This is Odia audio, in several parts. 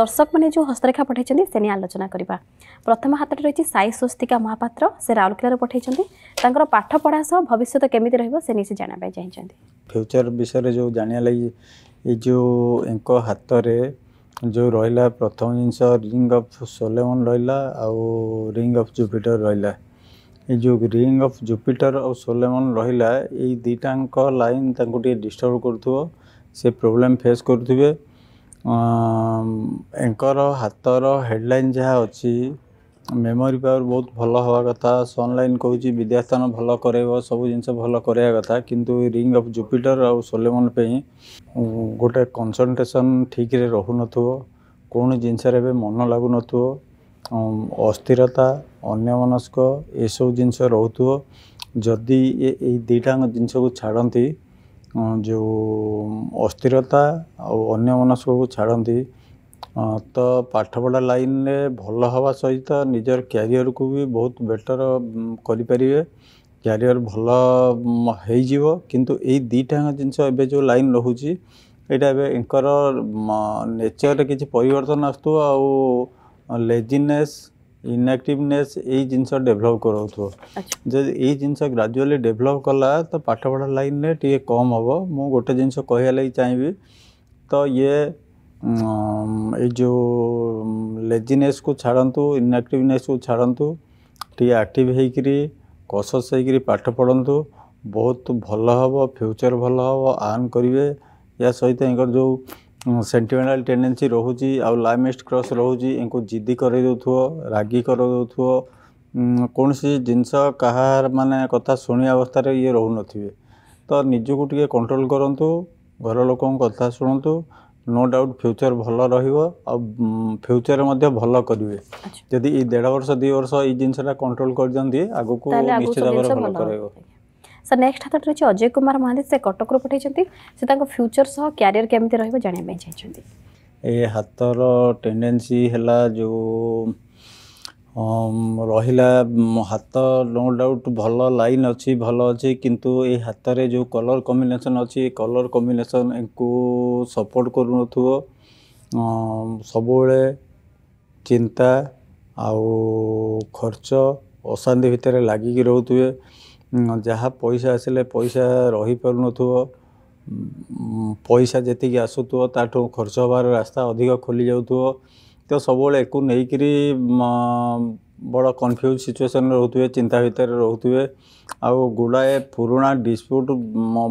দর্শকମାନେ ଯେଉଁ হস্তরেখা পঠাইଛନ୍ତି সে নিয়ে আলোচনা କରିବା ପ୍ରଥମ ହାତରେ ରହିଛି ସାଇ ସ୍ୱସ୍ତିକା ମହାପାତ୍ର ସେ ରାଉରକେଲାରୁ ପଠାଇଛନ୍ତି ତାଙ୍କର ପାଠପଢ଼ା ସହ ଭବିଷ୍ୟତ କେମିତି ରହିବ ସେ ନିଜେ ଜାଣିବା ପାଇଁ ଚାହିଁଛନ୍ତି ଫ୍ୟୁଚର୍ ବିଷୟରେ ଯେଉଁ ଜାଣିବା ଲାଗି ଏଇ ଯେଉଁ ୟାଙ୍କ ହାତରେ ଯେଉଁ ରହିଲା ପ୍ରଥମ ଜିନିଷ ରିଙ୍ଗ ଅଫ୍ ସୋଲେମନ୍ ରହିଲା ଆଉ ରିଙ୍ଗ ଅଫ୍ ଜୁପିଟର ରହିଲା ଏଇ ଯେଉଁ ରିଙ୍ଗ ଅଫ୍ ଜୁପିଟର ଆଉ ସୋଲେମନ୍ ରହିଲା ଏଇ ଦୁଇଟାଙ୍କ ଲାଇନ୍ ତାଙ୍କୁ ଟିକେ ଡିଷ୍ଟର୍ବ କରୁଥିବ ସେ ପ୍ରୋବ୍ଲେମ୍ ଫେସ୍ କରୁଥିବେ ଏଙ୍କର ହାତର ହେଡ଼ଲାଇନ୍ ଯାହା ଅଛି ମେମୋରି ପାୱାର ବହୁତ ଭଲ ହେବା କଥା ସନ୍ଲାଇନ୍ କହୁଛି ବିଦ୍ୟାସ୍ଥାନ ଭଲ କରେଇବ ସବୁ ଜିନିଷ ଭଲ କରେଇବା କଥା କିନ୍ତୁ ରିଙ୍ଗ୍ ଅଫ୍ ଜୁପିଟର ଆଉ ସୋଲେମନ୍ ପାଇଁ ଗୋଟେ କନ୍ସନଟ୍ରେସନ୍ ଠିକ୍ରେ ରହୁନଥିବ କୌଣସି ଜିନିଷରେ ଏବେ ମନ ଲାଗୁନଥିବ ଅସ୍ଥିରତା ଅନ୍ୟମନସ୍କ ଏସବୁ ଜିନିଷ ରହୁଥିବ ଯଦି ଏ ଏଇ ଦୁଇଟା ଜିନିଷକୁ ଛାଡ଼ନ୍ତି ଯେଉଁ ଅସ୍ଥିରତା ଆଉ ଅନ୍ୟମନସ୍କକୁ ଛାଡ଼ନ୍ତି ତ ପାଠପଢ଼ା ଲାଇନ୍ରେ ଭଲ ହେବା ସହିତ ନିଜର କ୍ୟାରିଅରକୁ ବି ବହୁତ ବେଟର୍ କରିପାରିବେ କ୍ୟାରିଅର ଭଲ ହେଇଯିବ କିନ୍ତୁ ଏଇ ଦୁଇଟା ଜିନିଷ ଏବେ ଯେଉଁ ଲାଇନ୍ ରହୁଛି ଏଇଟା ଏବେ ଏଙ୍କର ନେଚରରେ କିଛି ପରିବର୍ତ୍ତନ ଆସୁଥିବ ଆଉ ଲେଜିନେସ୍ ଇନ୍ଆକ୍ଟିଭନେସ୍ ଏଇ ଜିନିଷ ଡେଭଲପ୍ କରାଉଥିବ ଯଦି ଏଇ ଜିନିଷ ଗ୍ରାଜୁଆଲି ଡେଭଲପ୍ କଲା ତ ପାଠପଢ଼ା ଲାଇନ୍ରେ ଟିକେ କମ୍ ହେବ ମୁଁ ଗୋଟେ ଜିନିଷ କହିବା ଲାଗି ଚାହିଁବି ତ ଇଏ ଏଇ ଯେଉଁ ଲେଜିନେସ୍କୁ ଛାଡ଼ନ୍ତୁ ଇନ୍ଆକ୍ଟିଭନେସ୍କୁ ଛାଡ଼ନ୍ତୁ ଟିକେ ଆକ୍ଟିଭ୍ ହେଇକିରି କସସ୍ ହେଇକିରି ପାଠ ପଢ଼ନ୍ତୁ ବହୁତ ଭଲ ହେବ ଫ୍ୟୁଚର୍ ଭଲ ହେବ ଆର୍ନ କରିବେ ୟା ସହିତ ଏଙ୍କର ଯେଉଁ ସେଣ୍ଟିମେଣ୍ଟାଲ ଟେଣ୍ଡେନ୍ସି ରହୁଛି ଆଉ ଲାଇମେଷ୍ଟ କ୍ରସ୍ ରହୁଛି ଏଙ୍କୁ ଜିଦି କରେଇ ଦେଉଥିବ ରାଗି କରେଇ ଦେଉଥିବ କୌଣସି ଜିନିଷ କାହାର ମାନେ କଥା ଶୁଣିବା ଅବସ୍ଥାରେ ଇଏ ରହୁନଥିବେ ତ ନିଜକୁ ଟିକେ କଣ୍ଟ୍ରୋଲ କରନ୍ତୁ ଘର ଲୋକଙ୍କ କଥା ଶୁଣନ୍ତୁ ନୋ ଡାଉଟ୍ ଫ୍ୟୁଚର୍ ଭଲ ରହିବ ଆଉ ଫ୍ୟୁଚର୍ ମଧ୍ୟ ଭଲ କରିବେ ଯଦି ଏଇ ଦେଢ଼ ବର୍ଷ ଦୁଇ ବର୍ଷ ଏଇ ଜିନିଷଟା କଣ୍ଟ୍ରୋଲ କରିଦିଅନ୍ତି ଆଗକୁ ନିଶ୍ଚିତ ଭାବରେ ଭଲ କରିବ ସାର୍ ନେକ୍ସଟ ହାତଟି ରହିଛି ଅଜୟ କୁମାର ମହାନ୍ତି ସେ କଟକରୁ ପଠାଇଛନ୍ତି ସେ ତାଙ୍କ ଫ୍ୟୁଚର ସହ କ୍ୟାରିୟର କେମିତି ରହିବ ଜାଣିବା ପାଇଁ ଚାହିଁଛନ୍ତି ଏ ହାତର ଟେଣ୍ଡେନ୍ସି ହେଲା ଯେଉଁ ରହିଲା ହାତ ନୋ ଡାଉଟ୍ ଭଲ ଲାଇନ୍ ଅଛି ଭଲ ଅଛି କିନ୍ତୁ ଏ ହାତରେ ଯେଉଁ କଲର୍ କମ୍ବିନେସନ୍ ଅଛି କଲର୍ କମ୍ବିନେସନ୍କୁ ସପୋର୍ଟ କରୁନଥିବ ସବୁବେଳେ ଚିନ୍ତା ଆଉ ଖର୍ଚ୍ଚ ଅଶାନ୍ତି ଭିତରେ ଲାଗିକି ରହୁଥିବେ ଯାହା ପଇସା ଆସିଲେ ପଇସା ରହିପାରୁନଥିବ ପଇସା ଯେତିକି ଆସୁଥିବ ତାଠୁ ଖର୍ଚ୍ଚ ହେବାର ରାସ୍ତା ଅଧିକ ଖୋଲି ଯାଉଥିବ ତ ସବୁବେଳେ ଏକୁ ନେଇକିରି ବଡ଼ କନଫ୍ୟୁଜ୍ ସିଚୁଏସନ୍ରେ ରହୁଥିବେ ଚିନ୍ତା ଭିତରେ ରହୁଥିବେ ଆଉ ଗୁଡ଼ାଏ ପୁରୁଣା ଡିସ୍ପ୍ୟୁଟ୍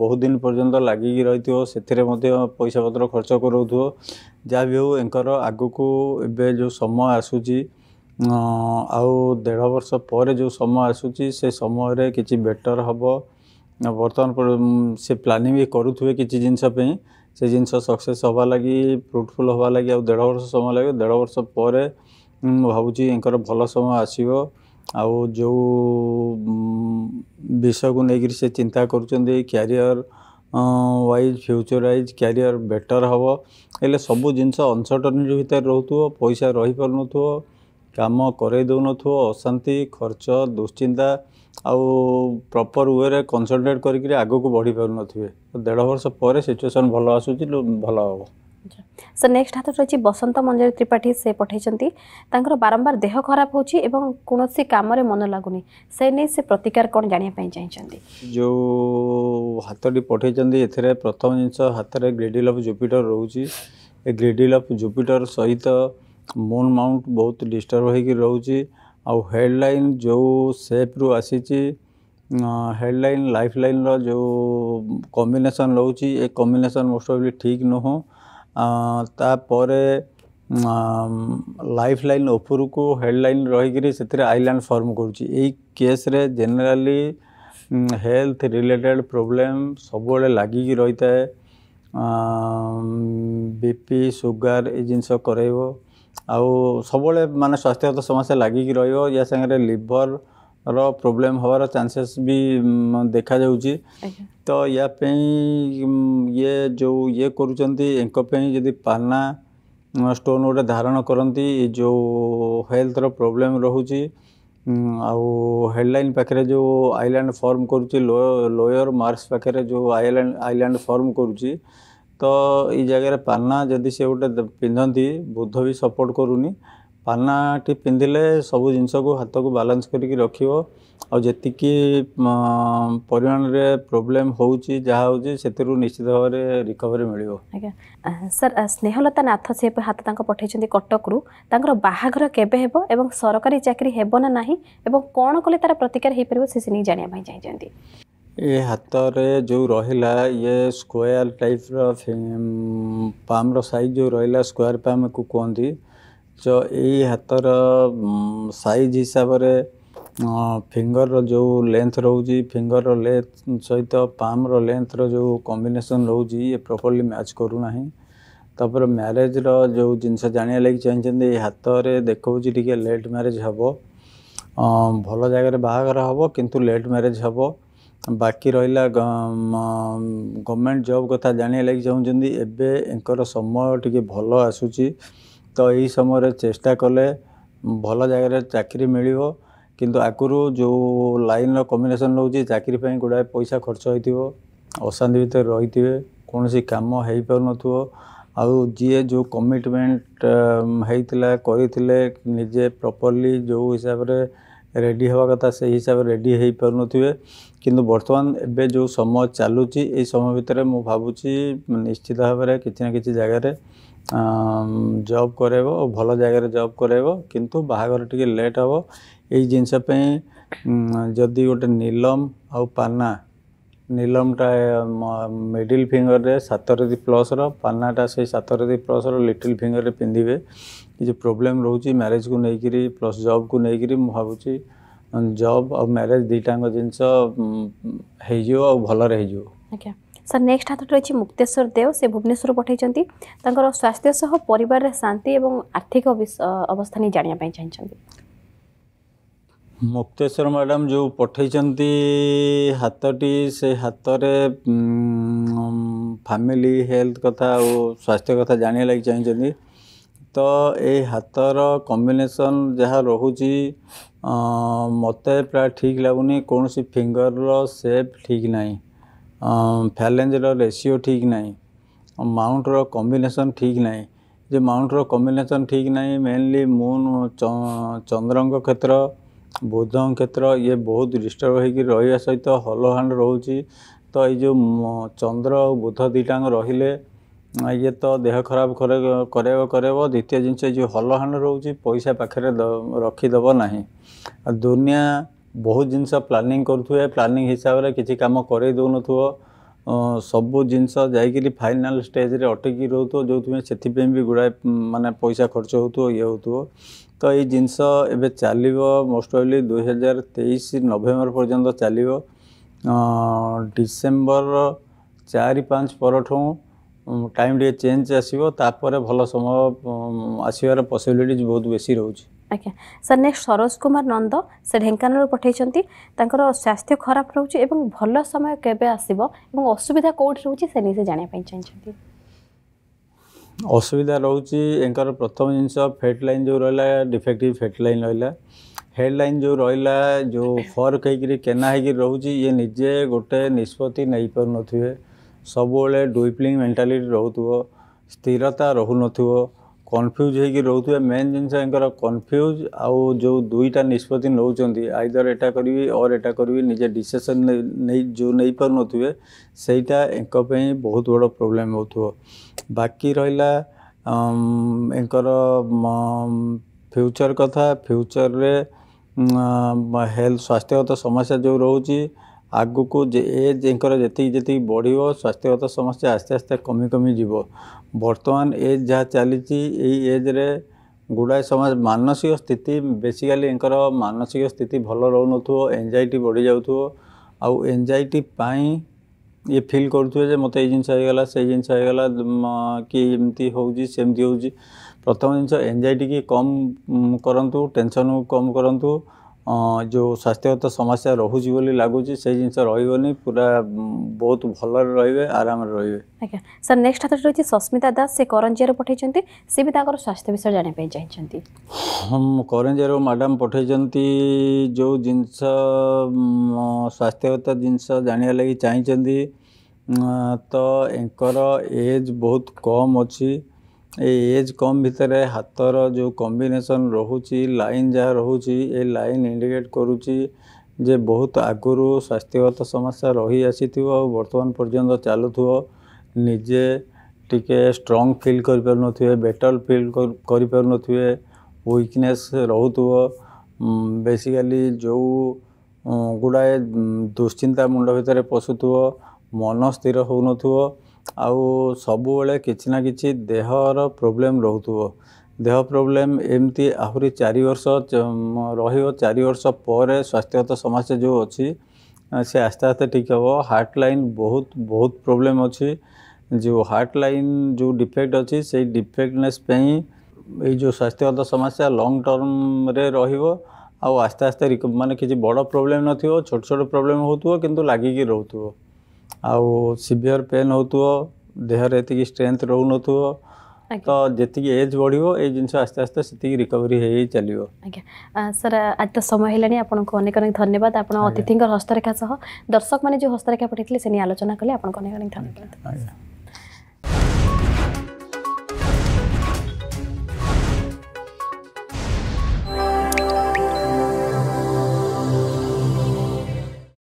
ବହୁତ ଦିନ ପର୍ଯ୍ୟନ୍ତ ଲାଗିକି ରହିଥିବ ସେଥିରେ ମଧ୍ୟ ପଇସା ପତ୍ର ଖର୍ଚ୍ଚ କରାଉଥିବ ଯାହା ବି ହେଉ ଏଙ୍କର ଆଗକୁ ଏବେ ଯେଉଁ ସମୟ ଆସୁଛି आउ वर्ष पर जो समय आसु समयले कि बेटर हे बर्तन स्लानिङ्गे कि जिसपै सिस सक्सेस हवारागि प्रुटफुल हव बर्ष समय लाग्यो देढ वर्ष पर भु भए समय आसो आउ जो विषयको नै सि चिन्ता career wise future wise career better हे यसले सबै जिस अनसट भित्र रह पैसा रहि पाउनु କାମ କରେଇ ଦେଉନଥିବ ଅଶାନ୍ତି ଖର୍ଚ୍ଚ ଦୁଶ୍ଚିନ୍ତା ଆଉ ପ୍ରପର୍ ୱେରେ କନ୍ସନ୍ଟ୍ରେଟ୍ କରିକିରି ଆଗକୁ ବଢ଼ି ପାରୁନଥିବେ ଦେଢ଼ ବର୍ଷ ପରେ ସିଚୁଏସନ୍ ଭଲ ଆସୁଛି ଭଲ ହେବ ସାର୍ ନେକ୍ସଟ ହାତ ରହିଛି ବସନ୍ତ ମଞ୍ଜରୀ ତ୍ରିପାଠୀ ସେ ପଠାଇଛନ୍ତି ତାଙ୍କର ବାରମ୍ବାର ଦେହ ଖରାପ ହେଉଛି ଏବଂ କୌଣସି କାମରେ ମନ ଲାଗୁନି ସେ ନେଇ ସେ ପ୍ରତିକାର କ'ଣ ଜାଣିବା ପାଇଁ ଚାହିଁଛନ୍ତି ଯେଉଁ ହାତଟି ପଠାଇଛନ୍ତି ଏଥିରେ ପ୍ରଥମ ଜିନିଷ ହାତରେ ଗ୍ରେଡ଼ିଲ୍ ଅଫ୍ ଜୁପିଟର ରହୁଛି ଏ ଗ୍ରେଡ଼ିଲ୍ ଅଫ୍ ଜୁପିଟର ସହିତ ମୁନ୍ ମାଉଣ୍ଟ ବହୁତ ଡିଷ୍ଟର୍ବ ହୋଇକି ରହୁଛି ଆଉ ହେଡ଼ଲାଇନ୍ ଯେଉଁ ସେପ୍ରୁ ଆସିଛି ହେଡ଼ଲାଇନ୍ ଲାଇଫ୍ ଲାଇନ୍ର ଯେଉଁ କମ୍ବିନେସନ୍ ରହୁଛି ଏ କମ୍ବିନେସନ୍ ମୋଷ୍ଟ ଅଫ୍ଲି ଠିକ୍ ନୁହଁ ତାପରେ ଲାଇଫ୍ ଲାଇନ୍ ଉପରକୁ ହେଡ଼ଲାଇନ୍ ରହିକିରି ସେଥିରେ ଆଇଲାଣ୍ଡ ଫର୍ମ କରୁଛି ଏଇ କେସ୍ରେ ଜେନେରାଲି ହେଲ୍ଥ ରିଲେଟେଡ଼୍ ପ୍ରୋବ୍ଲେମ୍ ସବୁବେଳେ ଲାଗିକି ରହିଥାଏ ବିପି ସୁଗାର ଏ ଜିନିଷ କରେଇବ आ सब मान स्वास्थ्यगत समस्या लग कि रहा सागर लिभर रो प्रॉब्लम हवार चांसेस भी देखा जा तो या ये जो ये करपी पाना स्टोन गोटे धारण करती जो हेल्थ रो प्रॉब्लम रोचे आउ हेडलाइन पाखे जो आईलैंड फॉर्म कर लोयर मार्क्स पाखे जो आईलैंड आइलैंड फॉर्म करुच्छी ତ ଏଇ ଜାଗାରେ ପାନା ଯଦି ସେ ଗୋଟେ ପିନ୍ଧନ୍ତି ବୁଧ ବି ସପୋର୍ଟ କରୁନି ପାନାଟି ପିନ୍ଧିଲେ ସବୁ ଜିନିଷକୁ ହାତକୁ ବାଲାନ୍ସ କରିକି ରଖିବ ଆଉ ଯେତିକି ପରିମାଣରେ ପ୍ରୋବ୍ଲେମ୍ ହେଉଛି ଯାହା ହେଉଛି ସେଥିରୁ ନିଶ୍ଚିତ ଭାବରେ ରିକଭରି ମିଳିବ ଆଜ୍ଞା ସାର୍ ସ୍ନେହଲତା ନାଥ ସେ ହାତ ତାଙ୍କ ପଠାଇଛନ୍ତି କଟକରୁ ତାଙ୍କର ବାହାଘର କେବେ ହେବ ଏବଂ ସରକାରୀ ଚାକିରି ହେବ ନା ନାହିଁ ଏବଂ କ'ଣ କଲେ ତାର ପ୍ରତିକାର ହେଇପାରିବ ସେ ସେ ନେଇ ଜାଣିବା ପାଇଁ ଚାହିଁଛନ୍ତି ये हाथ में जो रहा ये स्क्वायर टाइप पाम रो साइज जो रहा स्क्वायर पाम को कहते जो यही हाथ हिसाब से फिंगर रो जो लेंथ रोज फिंगर रो लेंथ सहित पाम रो लेंथ रो जो कम्बेसन रोज ये प्रपरली मैच करूना तपर म्यारेज रो जिनस जाना लगे चाहते ये हाथ में देखिए लेट म्यारेज हम भल जगार बाहर हम कितु लेट म्यारेज हम ବାକି ରହିଲା ଗଭର୍ଣ୍ଣମେଣ୍ଟ ଜବ୍ କଥା ଜାଣିବା ଲାଗି ଚାହୁଁଛନ୍ତି ଏବେ ଏଙ୍କର ସମୟ ଟିକିଏ ଭଲ ଆସୁଛି ତ ଏହି ସମୟରେ ଚେଷ୍ଟା କଲେ ଭଲ ଜାଗାରେ ଚାକିରି ମିଳିବ କିନ୍ତୁ ଆଗରୁ ଯେଉଁ ଲାଇନ୍ର କମ୍ବିନେସନ୍ ରହୁଛି ଚାକିରି ପାଇଁ ଗୁଡ଼ାଏ ପଇସା ଖର୍ଚ୍ଚ ହୋଇଥିବ ଅଶାନ୍ତି ଭିତରେ ରହିଥିବେ କୌଣସି କାମ ହୋଇପାରୁନଥିବ ଆଉ ଯିଏ ଯେଉଁ କମିଟମେଣ୍ଟ ହୋଇଥିଲା କରିଥିଲେ ନିଜେ ପ୍ରପର୍ଲି ଯେଉଁ ହିସାବରେ ରେଡ଼ି ହେବା କଥା ସେହି ହିସାବରେ ରେଡ଼ି ହୋଇପାରୁନଥିବେ କିନ୍ତୁ ବର୍ତ୍ତମାନ ଏବେ ଯେଉଁ ସମୟ ଚାଲୁଛି ଏଇ ସମୟ ଭିତରେ ମୁଁ ଭାବୁଛି ନିଶ୍ଚିତ ଭାବରେ କିଛି ନା କିଛି ଜାଗାରେ ଜବ୍ କରାଇବ ଓ ଭଲ ଜାଗାରେ ଜବ୍ କରାଇବ କିନ୍ତୁ ବାହାଘର ଟିକେ ଲେଟ୍ ହେବ ଏଇ ଜିନିଷ ପାଇଁ ଯଦି ଗୋଟେ ନିଲମ ଆଉ ପାନା ନୀଲମଟା ମିଡ଼ିଲ ଫିଙ୍ଗରରେ ସାତରେଦି ପ୍ଲସ୍ର ପାଲନାଟା ସେଇ ସାତରେଦି ପ୍ଲସ୍ର ଲିଟିଲ ଫିଙ୍ଗରରେ ପିନ୍ଧିବେ କିଛି ପ୍ରୋବ୍ଲେମ୍ ରହୁଛି ମ୍ୟାରେଜ୍କୁ ନେଇକିରି ପ୍ଲସ୍ ଜବ୍କୁ ନେଇକିରି ମୁଁ ଭାବୁଛି ଜବ୍ ଆଉ ମ୍ୟାରେଜ୍ ଦୁଇଟାଙ୍କ ଜିନିଷ ହେଇଯିବ ଆଉ ଭଲରେ ହେଇଯିବ ଆଜ୍ଞା ସାର୍ ନେକ୍ସଟ ହାତଟି ରହିଛି ମୁକ୍ତେଶ୍ୱର ଦେଓ ସେ ଭୁବନେଶ୍ୱର ପଠାଇଛନ୍ତି ତାଙ୍କର ସ୍ୱାସ୍ଥ୍ୟ ସହ ପରିବାରରେ ଶାନ୍ତି ଏବଂ ଆର୍ଥିକ ଅବସ୍ଥା ନେଇ ଜାଣିବା ପାଇଁ ଚାହିଁଛନ୍ତି ମୁକ୍ତେଶ୍ୱର ମ୍ୟାଡ଼ାମ୍ ଯେଉଁ ପଠାଇଛନ୍ତି ହାତଟି ସେ ହାତରେ ଫ୍ୟାମିଲି ହେଲ୍ଥ କଥା ଆଉ ସ୍ୱାସ୍ଥ୍ୟ କଥା ଜାଣିବା ଲାଗି ଚାହିଁଛନ୍ତି ତ ଏଇ ହାତର କମ୍ବିନେସନ୍ ଯାହା ରହୁଛି ମୋତେ ପ୍ରାୟ ଠିକ୍ ଲାଗୁନି କୌଣସି ଫିଙ୍ଗର୍ର ସେପ୍ ଠିକ୍ ନାହିଁ ଫ୍ୟାଲେଞ୍ଜର ରେସିଓ ଠିକ୍ ନାହିଁ ମାଉଣ୍ଟର କମ୍ବିନେସନ୍ ଠିକ୍ ନାହିଁ ଯେ ମାଉଣ୍ଟର କମ୍ବିନେସନ୍ ଠିକ୍ ନାହିଁ ମେନ୍ଲି ମୁଁ ଚନ୍ଦ୍ରଙ୍କ କ୍ଷେତ୍ର ବୁଦ୍ଧଙ୍କ କ୍ଷେତ୍ର ଇଏ ବହୁତ ଡିଷ୍ଟର୍ବ ହେଇକି ରହିବା ସହିତ ହଲହାଣ୍ଡ ରହୁଛି ତ ଏଇ ଯେଉଁ ଚନ୍ଦ୍ର ଆଉ ବୁଧ ଦୁଇଟାଙ୍କ ରହିଲେ ଇଏ ତ ଦେହ ଖରାପ କରେଇବ କରେଇବ ଦ୍ୱିତୀୟ ଜିନିଷ ଏଇ ଯେଉଁ ହଲହାଣ୍ଡ ରହୁଛି ପଇସା ପାଖରେ ରଖିଦେବ ନାହିଁ ଦୁନିଆ ବହୁତ ଜିନିଷ ପ୍ଲାନିଂ କରୁଥିବେ ପ୍ଲାନିଂ ହିସାବରେ କିଛି କାମ କରେଇ ଦେଉନଥିବ ସବୁ ଜିନିଷ ଯାଇକିରି ଫାଇନାଲ୍ ଷ୍ଟେଜ୍ରେ ଅଟକି ରହୁଥିବ ଯେଉଁଥିପାଇଁ ସେଥିପାଇଁ ବି ଗୁଡ଼ାଏ ମାନେ ପଇସା ଖର୍ଚ୍ଚ ହେଉଥିବ ଇଏ ହେଉଥିବ ତ ଏଇ ଜିନିଷ ଏବେ ଚାଲିବ ମୋଷ୍ଟ ଅଫ୍ଲି ଦୁଇ ହଜାର ତେଇଶ ନଭେମ୍ବର ପର୍ଯ୍ୟନ୍ତ ଚାଲିବ ଡିସେମ୍ବର ଚାରି ପାଞ୍ଚ ପରଠୁ ଟାଇମ୍ ଟିକେ ଚେଞ୍ଜ ଆସିବ ତାପରେ ଭଲ ସମୟ ଆସିବାର ପସିବିଲିଟି ବହୁତ ବେଶୀ ରହୁଛି अच्छा सर नेक्स्ट सरोज कुमार नंद से ढेकाना पठाई स्वास्थ्य खराब रोच भल समय केवे आसब कौट रोचे से नहीं जानापी चाहते असुविधा रोचे प्रथम जिनस फेट लाइन जो रहा डिफेक्टिव फेट लाइन रहा हेड लाइन जो रहा जो फर्क होकर रोचे ये निजे गोटे निष्पत्ति नहीं पार्थे सब डुप्लिंग मेन्टालीटी रोथ स्थिरता रो न কনফ্ୟୁଜ୍ ହେଇକି ରହୁଥିବେ ମେନ୍ ଜିନିଷ ଏଙ୍କର କନଫ୍ୟୁଜ୍ ଆଉ ଯେଉଁ ଦୁଇଟା ନିଷ୍ପତ୍ତି ନେଉଛନ୍ତି ଆଇଦର ଏଟା କରିବି ଅର୍ ଏଟା କରିବି ନିଜେ ଡିସିସନ୍ ନେଇ ଯେଉଁ ନେଇପାରୁନଥିବେ ସେଇଟା ଏଙ୍କ ପାଇଁ ବହୁତ ବଡ଼ ପ୍ରୋବ୍ଲେମ୍ ହେଉଥିବ ବାକି ରହିଲା ଏଙ୍କର ଫ୍ୟୁଚର୍ କଥା ଫ୍ୟୁଚର୍ରେ ହେଲ୍ଥ ସ୍ୱାସ୍ଥ୍ୟଗତ ସମସ୍ୟା ଯେଉଁ ରହୁଛି ଆଗକୁ ଏଜ୍ ଏଙ୍କର ଯେତିକି ଯେତିକି ବଢ଼ିବ ସ୍ୱାସ୍ଥ୍ୟଗତ ସମସ୍ୟା ଆସ୍ତେ ଆସ୍ତେ କମି କମି ଯିବ ବର୍ତ୍ତମାନ ଏଜ୍ ଯାହା ଚାଲିଛି ଏଇ ଏଜ୍ରେ ଗୁଡ଼ାଏ ସମାଜ ମାନସିକ ସ୍ଥିତି ବେସିକାଲି ଏଙ୍କର ମାନସିକ ସ୍ଥିତି ଭଲ ରହୁନଥିବ ଏନ୍ଜାଇଟି ବଢ଼ିଯାଉଥିବ ଆଉ ଏନ୍ଜାଇଟି ପାଇଁ ଇଏ ଫିଲ୍ କରୁଥିବେ ଯେ ମୋତେ ଏଇ ଜିନିଷ ହେଇଗଲା ସେଇ ଜିନିଷ ହେଇଗଲା କି ଏମିତି ହେଉଛି ସେମିତି ହେଉଛି ପ୍ରଥମ ଜିନିଷ ଏନ୍ଜାଇଟିକି କମ୍ କରନ୍ତୁ ଟେନସନ୍କୁ କମ୍ କରନ୍ତୁ ଯେଉଁ ସ୍ୱାସ୍ଥ୍ୟଗତ ସମସ୍ୟା ରହୁଛି ବୋଲି ଲାଗୁଛି ସେ ଜିନିଷ ରହିବନି ପୁରା ବହୁତ ଭଲରେ ରହିବେ ଆରାମରେ ରହିବେ ଆଜ୍ଞା ସାର୍ ନେକ୍ସଟ ହାତରେ ରହିଛି ସସ୍ମିତା ଦାସ ସେ କରଞ୍ଜିଆରୁ ପଠାଇଛନ୍ତି ସେ ବି ତାଙ୍କର ସ୍ୱାସ୍ଥ୍ୟ ବିଷୟରେ ଜାଣିବା ପାଇଁ ଚାହିଁଛନ୍ତି ହଁ କରଞ୍ଜିଆରୁ ମ୍ୟାଡ଼ାମ୍ ପଠାଇଛନ୍ତି ଯେଉଁ ଜିନିଷ ସ୍ୱାସ୍ଥ୍ୟଗତ ଜିନିଷ ଜାଣିବା ଲାଗି ଚାହିଁଛନ୍ତି ତ ଏଙ୍କର ଏଜ୍ ବହୁତ କମ୍ ଅଛି ଏ ଏଜ୍ କମ୍ ଭିତରେ ହାତର ଯେଉଁ କମ୍ବିନେସନ୍ ରହୁଛି ଲାଇନ୍ ଯାହା ରହୁଛି ଏ ଲାଇନ୍ ଇଣ୍ଡିକେଟ୍ କରୁଛି ଯେ ବହୁତ ଆଗରୁ ସ୍ୱାସ୍ଥ୍ୟଗତ ସମସ୍ୟା ରହିଆସିଥିବ ଆଉ ବର୍ତ୍ତମାନ ପର୍ଯ୍ୟନ୍ତ ଚାଲୁଥିବ ନିଜେ ଟିକେ ଷ୍ଟ୍ରଙ୍ଗ୍ ଫିଲ୍ କରିପାରୁନଥିବେ ବେଟର୍ ଫିଲ୍ କରିପାରୁନଥିବେ ୱିକନେସ୍ ରହୁଥିବ ବେସିକାଲି ଯେଉଁ ଗୁଡ଼ାଏ ଦୁଶ୍ଚିନ୍ତା ମୁଣ୍ଡ ଭିତରେ ପଶୁଥିବ ମନ ସ୍ଥିର ହେଉନଥିବ ଆଉ ସବୁବେଳେ କିଛି ନା କିଛି ଦେହର ପ୍ରୋବ୍ଲେମ୍ ରହୁଥିବ ଦେହ ପ୍ରୋବ୍ଲେମ୍ ଏମିତି ଆହୁରି ଚାରି ବର୍ଷ ରହିବ ଚାରି ବର୍ଷ ପରେ ସ୍ୱାସ୍ଥ୍ୟଗତ ସମସ୍ୟା ଯେଉଁ ଅଛି ସେ ଆସ୍ତେ ଆସ୍ତେ ଠିକ୍ ହେବ ହାର୍ଟ ଲାଇନ୍ ବହୁତ ବହୁତ ପ୍ରୋବ୍ଲେମ୍ ଅଛି ଯେଉଁ ହାର୍ଟ ଲାଇନ୍ ଯେଉଁ ଡିଫେକ୍ଟ ଅଛି ସେଇ ଡିଫେକ୍ଟନେସ୍ ପାଇଁ ଏଇ ଯେଉଁ ସ୍ୱାସ୍ଥ୍ୟଗତ ସମସ୍ୟା ଲଙ୍ଗ୍ ଟର୍ମରେ ରହିବ ଆଉ ଆସ୍ତେ ଆସ୍ତେ ମାନେ କିଛି ବଡ଼ ପ୍ରୋବ୍ଲେମ୍ ନଥିବ ଛୋଟ ଛୋଟ ପ୍ରୋବ୍ଲେମ୍ ହେଉଥିବ କିନ୍ତୁ ଲାଗିକି ରହୁଥିବ आउ सिभियर पेन हौथ देह रि स्ट्रेन्थ तो त्यतिकि एज बढ्यो ए जिन्स आस्ते आस्तेसि रिकभरी होइन अँ् सरद हस्तरेखा सह दर्शक म जो हस्तरेखा पठाइदिएस आलोचना कले आफ्नो अनेक अनेक धन्यवाद